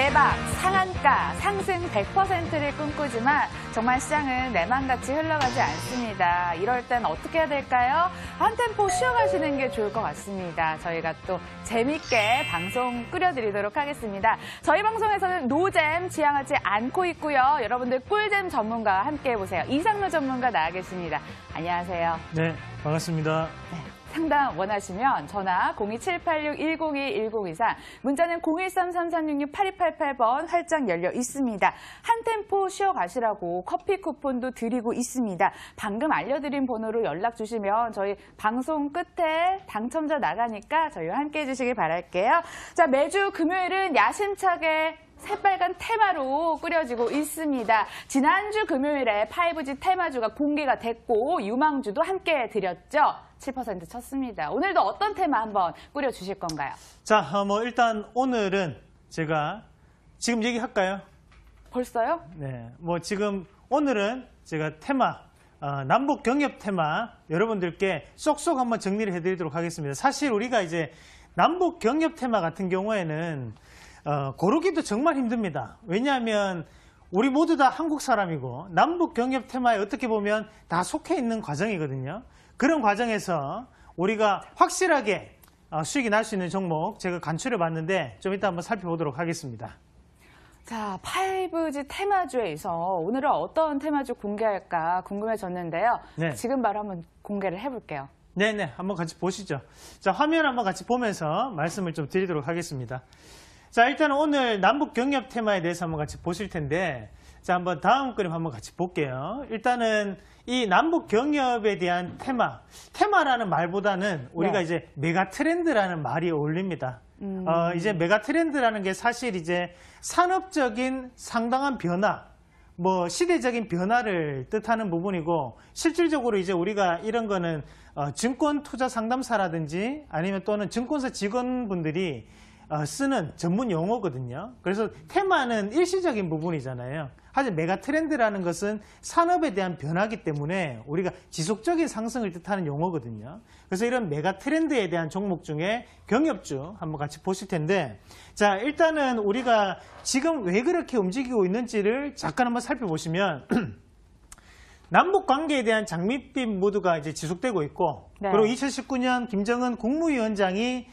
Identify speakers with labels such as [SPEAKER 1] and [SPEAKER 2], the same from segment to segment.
[SPEAKER 1] 대박, 상한가, 상승 100%를 꿈꾸지만 정말 시장은 내맘같이 흘러가지 않습니다. 이럴 땐 어떻게 해야 될까요? 한 템포 쉬어가시는 게 좋을 것 같습니다. 저희가 또 재밌게 방송 꾸려드리도록 하겠습니다. 저희 방송에서는 노잼 지향하지 않고 있고요. 여러분들 꿀잼 전문가와 함께 해보세요. 이상로 전문가 나와 계십니다. 안녕하세요.
[SPEAKER 2] 네, 반갑습니다. 네.
[SPEAKER 1] 상담 원하시면 전화 02786-102-1024 문자는 0 1 3 3 3 6 6 8 2 8 8번 활짝 열려 있습니다. 한 템포 쉬어가시라고 커피 쿠폰도 드리고 있습니다. 방금 알려드린 번호로 연락 주시면 저희 방송 끝에 당첨자 나가니까 저희와 함께 해주시길 바랄게요. 자 매주 금요일은 야심차게 새빨간 테마로 꾸려지고 있습니다. 지난주 금요일에 5G 테마주가 공개가 됐고 유망주도 함께 드렸죠. 7% 쳤습니다. 오늘도 어떤 테마 한번 꾸려주실 건가요?
[SPEAKER 2] 자, 어, 뭐 일단 오늘은 제가 지금 얘기할까요? 벌써요? 네, 뭐 지금 오늘은 제가 테마 어, 남북 경협 테마 여러분들께 쏙쏙 한번 정리를 해드리도록 하겠습니다. 사실 우리가 이제 남북 경협 테마 같은 경우에는 어, 고르기도 정말 힘듭니다. 왜냐하면 우리 모두 다 한국 사람이고 남북 경협 테마에 어떻게 보면 다 속해 있는 과정이거든요. 그런 과정에서 우리가 확실하게 어, 수익이 날 수 있는 종목 제가 간추려 봤는데 좀 이따 한번 살펴보도록 하겠습니다.
[SPEAKER 1] 자, 5G 테마주에서 오늘은 어떤 테마주 공개할까 궁금해졌는데요. 네. 지금 바로 한번 공개를 해볼게요.
[SPEAKER 2] 네네, 한번 같이 보시죠. 자, 화면 한번 같이 보면서 말씀을 좀 드리도록 하겠습니다. 자, 일단 오늘 남북 경협 테마에 대해서 한번 같이 보실 텐데 자, 한번 다음 그림 한번 같이 볼게요. 일단은 이 남북 경협에 대한 테마, 테마라는 말보다는 우리가 네. 이제 메가 트렌드라는 말이 어울립니다. 음. 어, 이제 메가 트렌드라는 게 사실 이제 산업적인 상당한 변화, 뭐 시대적인 변화를 뜻하는 부분이고 실질적으로 이제 우리가 이런 거는 어, 증권 투자 상담사라든지 아니면 또는 증권사 직원분들이 어, 쓰는 전문 용어거든요. 그래서 테마는 일시적인 부분이잖아요. 하지만 메가 트렌드라는 것은 산업에 대한 변화기 때문에 우리가 지속적인 상승을 뜻하는 용어거든요. 그래서 이런 메가 트렌드에 대한 종목 중에 경협주 한번 같이 보실 텐데 자 일단은 우리가 지금 왜 그렇게 움직이고 있는지를 잠깐 한번 살펴보시면 남북 관계에 대한 장밋빛 모두가 이제 지속되고 있고 네. 그리고 2019년 김정은 국무위원장이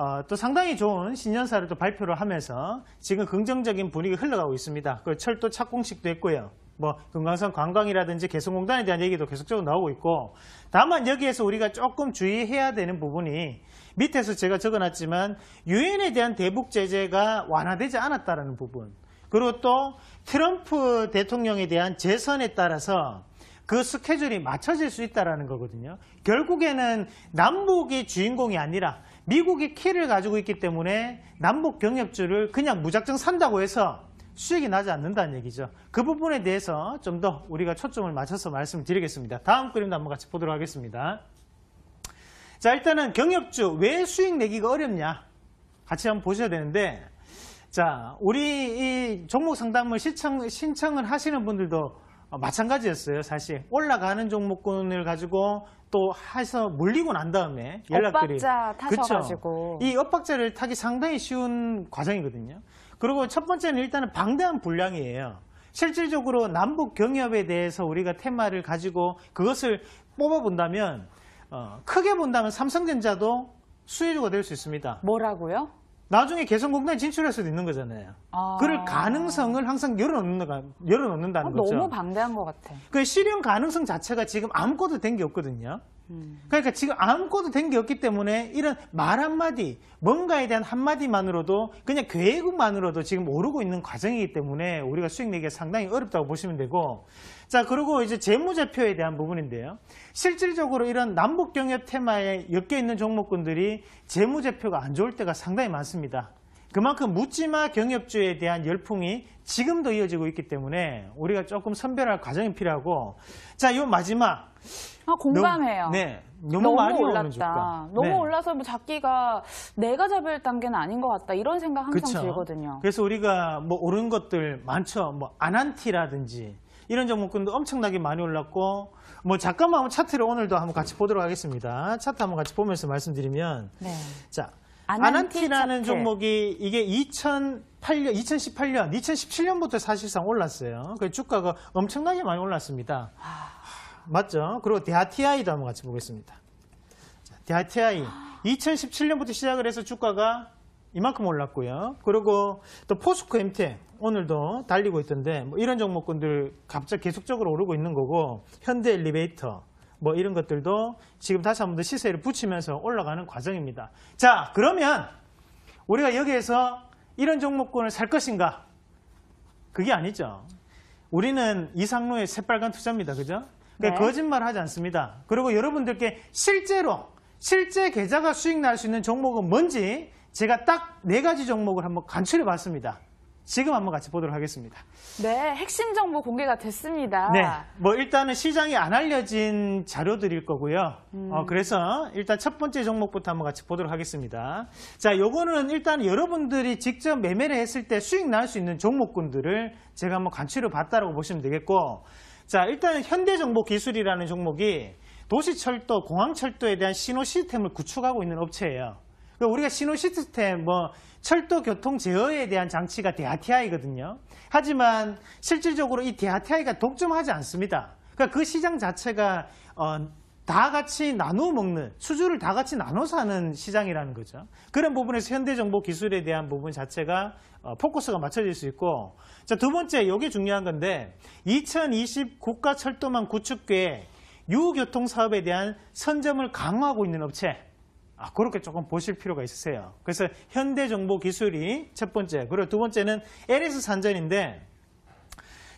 [SPEAKER 2] 어, 또 상당히 좋은 신년사를 또 발표를 하면서 지금 긍정적인 분위기가 흘러가고 있습니다. 그 철도 착공식도 했고요. 뭐 금강산 관광이라든지 개성공단에 대한 얘기도 계속적으로 나오고 있고 다만 여기에서 우리가 조금 주의해야 되는 부분이 밑에서 제가 적어놨지만 유엔에 대한 대북 제재가 완화되지 않았다는 부분 그리고 또 트럼프 대통령에 대한 재선에 따라서 그 스케줄이 맞춰질 수 있다는 거거든요. 결국에는 남북이 주인공이 아니라 미국이 키를 가지고 있기 때문에 남북 경협주를 그냥 무작정 산다고 해서 수익이 나지 않는다는 얘기죠. 그 부분에 대해서 좀 더 우리가 초점을 맞춰서 말씀드리겠습니다. 을 다음 그림도 한번 같이 보도록 하겠습니다. 자 일단은 경협주 왜 수익 내기가 어렵냐 같이 한번 보셔야 되는데 자 우리 이 종목 상담을 시청, 신청을 하시는 분들도 어, 마찬가지였어요, 사실. 올라가는 종목군을 가지고 또 해서 물리고 난 다음에 연락들이 엇박자 이 엇박자를 타기 상당히 쉬운 과정이거든요. 그리고 첫 번째는 일단은 방대한 분량이에요. 실질적으로 남북 경협에 대해서 우리가 테마를 가지고 그것을 뽑아본다면 어, 크게 본다면 삼성전자도 수혜주가 될 수 있습니다. 뭐라고요? 나중에 개성공단에 진출할 수도 있는 거잖아요. 아. 그럴 가능성을 항상 열어놓는, 열어놓는다는 아, 거죠. 너무
[SPEAKER 1] 방대한 것 같아.
[SPEAKER 2] 그 실현 가능성 자체가 지금 아무것도 된 게 없거든요. 음. 그러니까 지금 아무것도 된 게 없기 때문에 이런 말 한마디, 뭔가에 대한 한마디만으로도 그냥 계획만으로도 지금 오르고 있는 과정이기 때문에 우리가 수익 내기가 상당히 어렵다고 보시면 되고 자, 그리고 이제 재무제표에 대한 부분인데요. 실질적으로 이런 남북경협 테마에 엮여 있는 종목군들이 재무제표가 안 좋을 때가 상당히 많습니다. 그만큼 묻지마 경협주에 대한 열풍이 지금도 이어지고 있기 때문에 우리가 조금 선별할 과정이 필요하고 자, 요 마지막
[SPEAKER 1] 아, 공감해요. 너무, 네.
[SPEAKER 2] 너무, 너무 많이 올랐다. 너무 네. 올라서
[SPEAKER 1] 뭐 자기가 내가 잡을 단계는 아닌 것 같다. 이런 생각 항상 그쵸? 들거든요.
[SPEAKER 2] 그래서 우리가 뭐 오른 것들 많죠. 뭐 아난티라든지 이런 종목군도 엄청나게 많이 올랐고 뭐 잠깐만 차트를 오늘도 한번 같이 보도록 하겠습니다. 차트 한번 같이 보면서 말씀드리면 네. 자 아난티라는 종목이 이게 2008년, 2018년, 2017년부터 사실상 올랐어요. 그 주가가 엄청나게 많이 올랐습니다. 아. 맞죠? 그리고 대하티아이도 한번 같이 보겠습니다. 대하티아이 2017년부터 시작을 해서 주가가 이만큼 올랐고요. 그리고 또 포스코 엠텍 오늘도 달리고 있던데 뭐 이런 종목군들 갑자기 계속적으로 오르고 있는 거고 현대 엘리베이터 뭐 이런 것들도 지금 다시 한 번 더 시세를 붙이면서 올라가는 과정입니다. 자 그러면 우리가 여기에서 이런 종목군을 살 것인가? 그게 아니죠. 우리는 이상로의 새빨간 투자입니다. 그죠? 그니까 네. 거짓말 하지 않습니다. 그리고 여러분들께 실제로 실제 계좌가 수익 날 수 있는 종목은 뭔지 제가 딱 네 가지 종목을 한번 간추려 봤습니다. 지금 한번 같이 보도록 하겠습니다.
[SPEAKER 1] 네, 핵심 정보 공개가 됐습니다. 네,
[SPEAKER 2] 뭐 일단은 시장이 안 알려진 자료들일 거고요. 어, 음. 어, 그래서 일단 첫 번째 종목부터 한번 같이 보도록 하겠습니다. 자, 요거는 일단 여러분들이 직접 매매를 했을 때 수익 날 수 있는 종목군들을 제가 한번 관측을 봤다라고 보시면 되겠고 자, 일단 은 현대정보기술이라는 종목이 도시철도, 공항철도에 대한 신호 시스템을 구축하고 있는 업체예요. 그 우리가 신호 시스템, 뭐 철도 교통 제어에 대한 장치가 DRTI거든요. 하지만 실질적으로 이 DRTI가 독점하지 않습니다. 그러니까 그 시장 자체가 어, 다 같이 나눠 먹는 수주를 다 같이 나눠서 하는 시장이라는 거죠. 그런 부분에서 현대정보 기술에 대한 부분 자체가 어, 포커스가 맞춰질 수 있고 자, 두 번째 이게 중요한 건데 2020 국가철도망 구축 계 유교통 사업에 대한 선점을 강화하고 있는 업체 아, 그렇게 조금 보실 필요가 있으세요. 그래서 현대정보 기술이 첫 번째, 그리고 두 번째는 LS 산전인데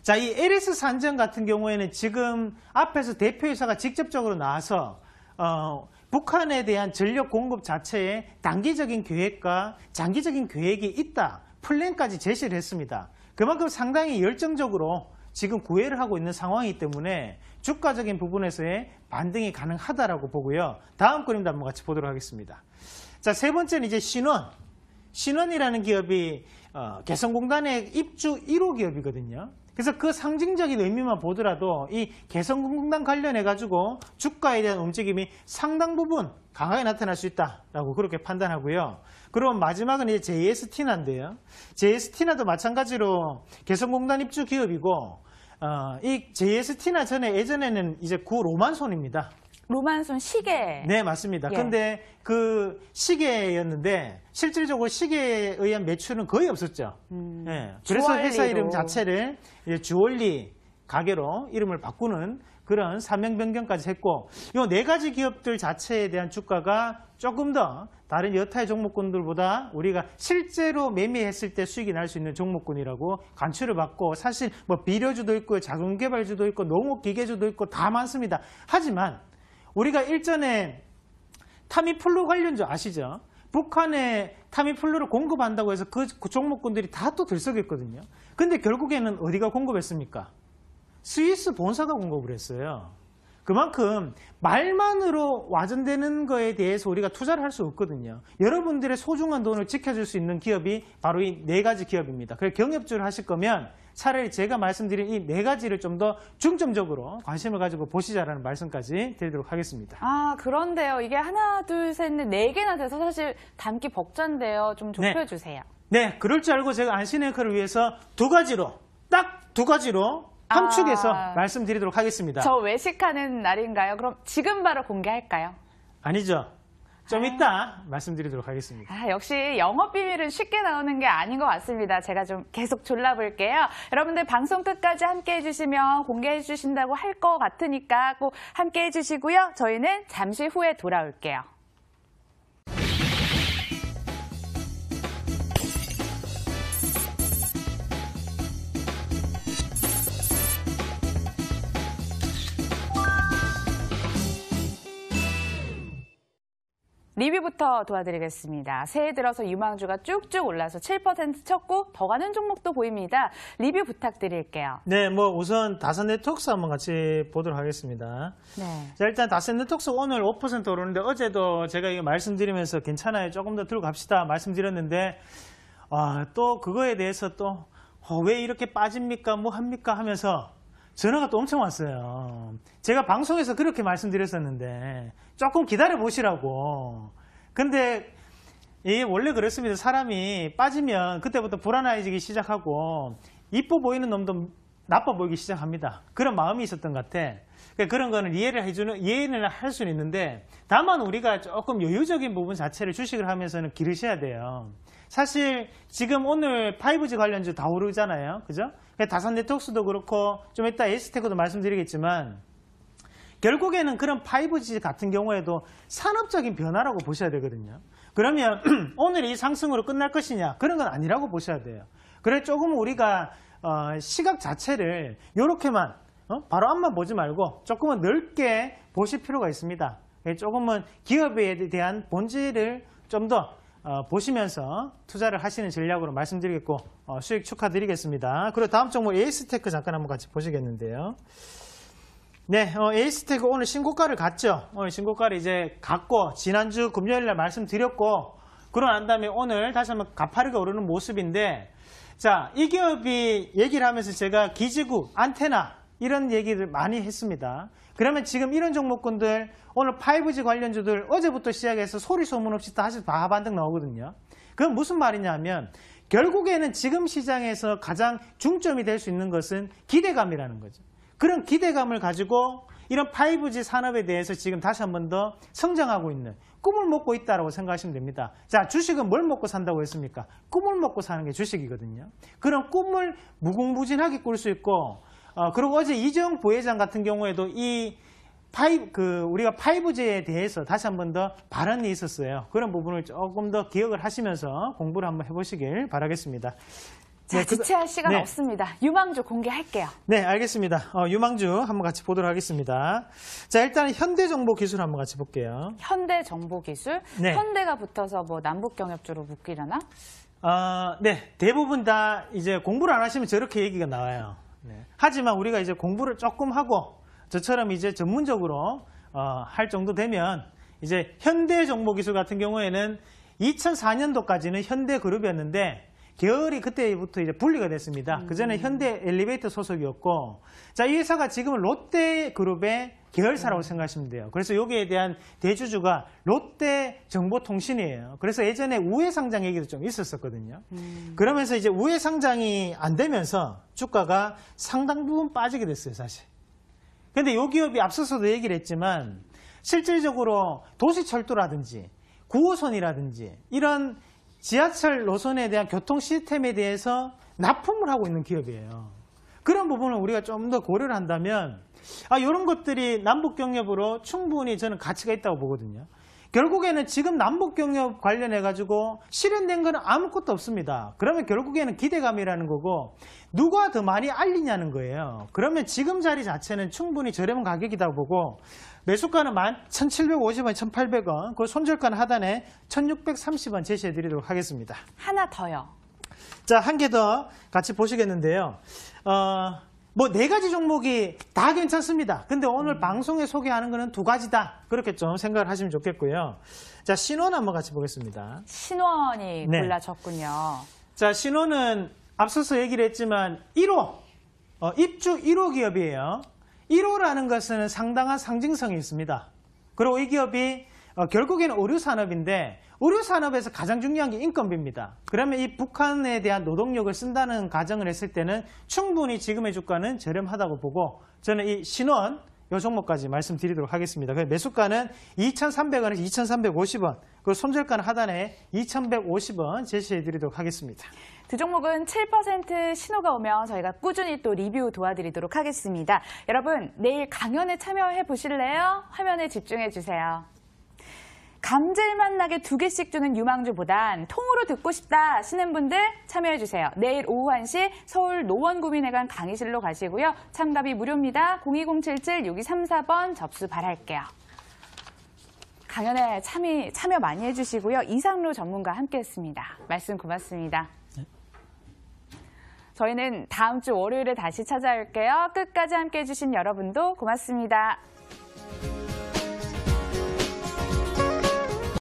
[SPEAKER 2] 자, 이 LS 산전 같은 경우에는 지금 앞에서 대표이사가 직접적으로 나와서 어, 북한에 대한 전력 공급 자체에 단기적인 계획과 장기적인 계획이 있다. 플랜까지 제시를 했습니다. 그만큼 상당히 열정적으로 지금 구애를 하고 있는 상황이기 때문에 주가적인 부분에서의 반등이 가능하다라고 보고요. 다음 그림도 한번 같이 보도록 하겠습니다. 자, 세 번째는 이제 신원. 신원이라는 기업이 어, 개성공단의 입주 1호 기업이거든요. 그래서 그 상징적인 의미만 보더라도 이 개성공단 관련해가지고 주가에 대한 움직임이 상당 부분 강하게 나타날 수 있다라고 그렇게 판단하고요. 그럼 마지막은 이제 JST나인데요. JST나도 마찬가지로 개성공단 입주 기업이고 어, 이 JST나 전에 예전에는 이제 구 로만손입니다.
[SPEAKER 1] 로만손 시계.
[SPEAKER 2] 네, 맞습니다. 예. 근데 그 시계였는데 실질적으로 시계에 의한 매출은 거의 없었죠. 음, 예. 그래서 주얼리로. 회사 이름 자체를 이제 주얼리 가게로 이름을 바꾸는 그런 사명 변경까지 했고 이 네 가지 기업들 자체에 대한 주가가 조금 더 다른 여타의 종목군들보다 우리가 실제로 매매했을 때 수익이 날 수 있는 종목군이라고 간추를 받고 사실 뭐 비료주도 있고 자동개발주도 있고 농업기계주도 있고 다 많습니다. 하지만 우리가 일전에 타미플루 관련주 아시죠? 북한에 타미플루를 공급한다고 해서 그, 그 종목군들이 다 또 들썩였거든요. 근데 결국에는 어디가 공급했습니까? 스위스 본사가 공급을 했어요. 그만큼 말만으로 와전되는 거에 대해서 우리가 투자를 할 수 없거든요. 여러분들의 소중한 돈을 지켜줄 수 있는 기업이 바로 이 네 가지 기업입니다. 그래서 경협주를 하실 거면 차라리 제가 말씀드린 이 네 가지를 좀 더 중점적으로 관심을 가지고 보시자라는 말씀까지 드리도록 하겠습니다.
[SPEAKER 1] 아 그런데요. 이게 하나 둘셋넷네 개나 돼서 사실 담기 벅찬데요. 좀 네. 좁혀주세요.
[SPEAKER 2] 네. 네 그럴 줄 알고 제가 안신 앵커를 위해서 두 가지로 딱 두 가지로 함축해서 아... 말씀드리도록 하겠습니다. 저
[SPEAKER 1] 외식하는 날인가요? 그럼 지금 바로 공개할까요?
[SPEAKER 2] 아니죠. 좀 아. 이따 말씀드리도록 하겠습니다.
[SPEAKER 1] 아, 역시 영업 비밀은 쉽게 나오는 게 아닌 것 같습니다. 제가 좀 계속 졸라볼게요. 여러분들 방송 끝까지 함께 해주시면 공개해 주신다고 할 것 같으니까 꼭 함께 해주시고요. 저희는 잠시 후에 돌아올게요. 리뷰부터 도와드리겠습니다. 새해 들어서 유망주가 쭉쭉 올라서 7% 쳤고 더 가는 종목도 보입니다. 리뷰 부탁드릴게요.
[SPEAKER 2] 네, 뭐 우선 다섯 네트웍스 한번 같이 보도록 하겠습니다. 네. 자, 일단 다섯 네트웍스 오늘 5% 오르는데 어제도 제가 이거 말씀드리면서 괜찮아요. 조금 더 들고 갑시다 말씀드렸는데 아, 또 그거에 대해서 또왜 어, 이렇게 빠집니까? 뭐 합니까? 하면서 전화가 또 엄청 왔어요. 제가 방송에서 그렇게 말씀드렸었는데 조금 기다려 보시라고. 근데 이 원래 그렇습니다. 사람이 빠지면 그때부터 불안해지기 시작하고 이뻐 보이는 놈도 나빠 보이기 시작합니다. 그런 마음이 있었던 것 같아. 그러니까 그런 거는 이해를 해주는, 이해는 할 수는 있는데, 다만 우리가 조금 여유적인 부분 자체를 주식을 하면서는 기르셔야 돼요. 사실 지금 오늘 5G 관련주 다 오르잖아요. 그죠? 다산 네트워크도 그렇고 좀 이따 에스테크도 말씀드리겠지만 결국에는 그런 5G 같은 경우에도 산업적인 변화라고 보셔야 되거든요. 그러면 오늘 이 상승으로 끝날 것이냐 그런 건 아니라고 보셔야 돼요. 그래 조금 우리가 어, 시각 자체를 이렇게만 어? 바로 앞만 보지 말고 조금은 넓게 보실 필요가 있습니다. 예, 조금은 기업에 대한 본질을 좀더 어, 보시면서 투자를 하시는 전략으로 말씀드리겠고 어, 수익 축하드리겠습니다. 그리고 다음 종목 에이스테크 잠깐 한번 같이 보시겠는데요. 네, 어, 에이스테크 오늘 신고가를 갔죠. 오늘 신고가를 이제 갔고 지난주 금요일날 말씀드렸고 그러고 난 다음에 오늘 다시 한번 가파르게 오르는 모습인데 자, 이 기업이 얘기를 하면서 제가 기지구, 안테나 이런 얘기를 많이 했습니다. 그러면 지금 이런 종목군들 오늘 5G 관련주들 어제부터 시작해서 소리 소문 없이 다시 바반등 나오거든요. 그건 무슨 말이냐면 결국에는 지금 시장에서 가장 중점이 될 수 있는 것은 기대감이라는 거죠. 그런 기대감을 가지고 이런 5G 산업에 대해서 지금 다시 한 번 더 성장하고 있는 꿈을 먹고 있다고 라 생각하시면 됩니다. 자, 주식은 뭘 먹고 산다고 했습니까? 꿈을 먹고 사는 게 주식이거든요. 그런 꿈을 무궁무진하게 꿀 수 있고 어, 그리고 어제 이재용 부회장 같은 경우에도 이 파이브, 그, 우리가 5G에 대해서 다시 한 번 더 발언이 있었어요. 그런 부분을 조금 더 기억을 하시면서 공부를 한번 해보시길 바라겠습니다. 자, 네, 지체할 시간 네.
[SPEAKER 1] 없습니다. 유망주 공개할게요.
[SPEAKER 2] 네, 알겠습니다. 어, 유망주 한번 같이 보도록 하겠습니다. 자, 일단 현대정보기술 한번 같이 볼게요.
[SPEAKER 1] 현대정보기술? 네. 현대가 붙어서 뭐 남북경협주로 묶이려나?
[SPEAKER 2] 어, 네, 대부분 다 이제 공부를 안 하시면 저렇게 얘기가 나와요. 네. 하지만 우리가 이제 공부를 조금 하고 저처럼 이제 전문적으로 어, 할 정도 되면 이제 현대 정보기술 같은 경우에는 2004년도까지는 현대그룹이었는데 계열이 그때부터 이제 분리가 됐습니다. 음. 그전에 현대 엘리베이터 소속이었고 자, 이 회사가 지금은 롯데그룹의 계열사라고 음. 생각하시면 돼요. 그래서 여기에 대한 대주주가 롯데 정보통신이에요. 그래서 예전에 우회상장 얘기도 좀 있었었거든요. 음. 그러면서 이제 우회상장이 안 되면서 주가가 상당 부분 빠지게 됐어요, 사실. 근데 이 기업이 앞서서도 얘기를 했지만 실질적으로 도시철도라든지 9호선이라든지 이런 지하철 노선에 대한 교통 시스템에 대해서 납품을 하고 있는 기업이에요. 그런 부분을 우리가 좀 더 고려를 한다면 아, 이런 것들이 남북경협으로 충분히 저는 가치가 있다고 보거든요. 결국에는 지금 남북경협 관련해 가지고 실현된 거는 아무것도 없습니다. 그러면 결국에는 기대감이라는 거고 누가 더 많이 알리냐는 거예요. 그러면 지금 자리 자체는 충분히 저렴한 가격이다 보고 매수가는 1,750원, 1,800원, 그 손절가는 하단에 1,630원 제시해 드리도록 하겠습니다.
[SPEAKER 1] 하나 더요.
[SPEAKER 2] 자, 한 개 더 같이 보시겠는데요. 어, 뭐네 가지 종목이 다 괜찮습니다. 근데 오늘 음. 방송에 소개하는 거는 두 가지다. 그렇게 좀 생각을 하시면 좋겠고요. 자, 신원 한번 같이 보겠습니다.
[SPEAKER 1] 신원이 네. 골라졌군요.
[SPEAKER 2] 자, 신원은 앞서서 얘기를 했지만 1호, 어, 입주 1호 기업이에요. 1호라는 것은 상당한 상징성이 있습니다. 그리고 이 기업이 어, 결국에는 의류 산업인데 의류산업에서 가장 중요한 게 인건비입니다. 그러면 이 북한에 대한 노동력을 쓴다는 가정을 했을 때는 충분히 지금의 주가는 저렴하다고 보고 저는 이 신원 이 종목까지 말씀드리도록 하겠습니다. 매수가는 2,300원에서 2,350원, 그리고 손절가는 하단에 2,150원 제시해드리도록 하겠습니다.
[SPEAKER 1] 두 종목은 7% 신호가 오면 저희가 꾸준히 또 리뷰 도와드리도록 하겠습니다. 여러분 내일 강연에 참여해 보실래요? 화면에 집중해 주세요. 감질맛 나게 두 개씩 주는 유망주보단 통으로 듣고 싶다 하시는 분들 참여해주세요. 내일 오후 1시 서울 노원구민회관 강의실로 가시고요. 참가비 무료입니다. 02077-6234번 접수 바랄게요. 강연에 참여, 참여 많이 해주시고요. 이상로 전문가 함께했습니다. 말씀 고맙습니다. 네. 저희는 다음 주 월요일에 다시 찾아올게요. 끝까지 함께해 주신 여러분도 고맙습니다.